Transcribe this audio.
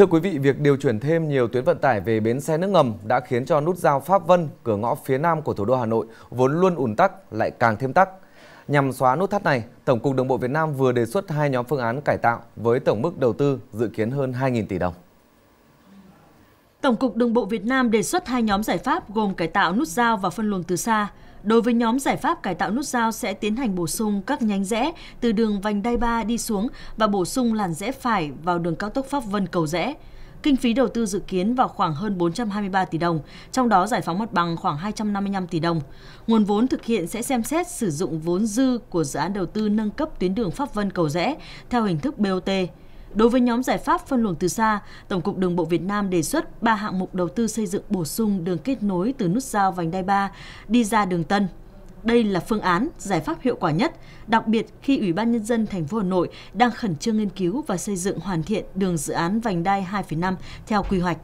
Thưa quý vị, việc điều chuyển thêm nhiều tuyến vận tải về bến xe nước ngầm đã khiến cho nút giao Pháp Vân, cửa ngõ phía nam của thủ đô Hà Nội vốn luôn ùn tắc lại càng thêm tắc. Nhằm xóa nút thắt này, Tổng cục Đường bộ Việt Nam vừa đề xuất hai nhóm phương án cải tạo với tổng mức đầu tư dự kiến hơn 2.000 tỷ đồng. Tổng cục Đường bộ Việt Nam đề xuất hai nhóm giải pháp gồm cải tạo nút giao và phân luồng từ xa. Đối với nhóm giải pháp cải tạo nút giao sẽ tiến hành bổ sung các nhánh rẽ từ đường vành đai 3 đi xuống và bổ sung làn rẽ phải vào đường cao tốc Pháp Vân Cầu Rẽ. Kinh phí đầu tư dự kiến vào khoảng hơn 423 tỷ đồng, trong đó giải phóng mặt bằng khoảng 255 tỷ đồng. Nguồn vốn thực hiện sẽ xem xét sử dụng vốn dư của dự án đầu tư nâng cấp tuyến đường Pháp Vân Cầu Rẽ theo hình thức BOT Đối với nhóm giải pháp phân luồng từ xa, Tổng cục Đường bộ Việt Nam đề xuất 3 hạng mục đầu tư xây dựng bổ sung đường kết nối từ nút giao vành đai 3 đi ra đường Tân. Đây là phương án giải pháp hiệu quả nhất, đặc biệt khi Ủy ban nhân dân thành phố Hà Nội đang khẩn trương nghiên cứu và xây dựng hoàn thiện đường dự án vành đai 2,5 theo quy hoạch.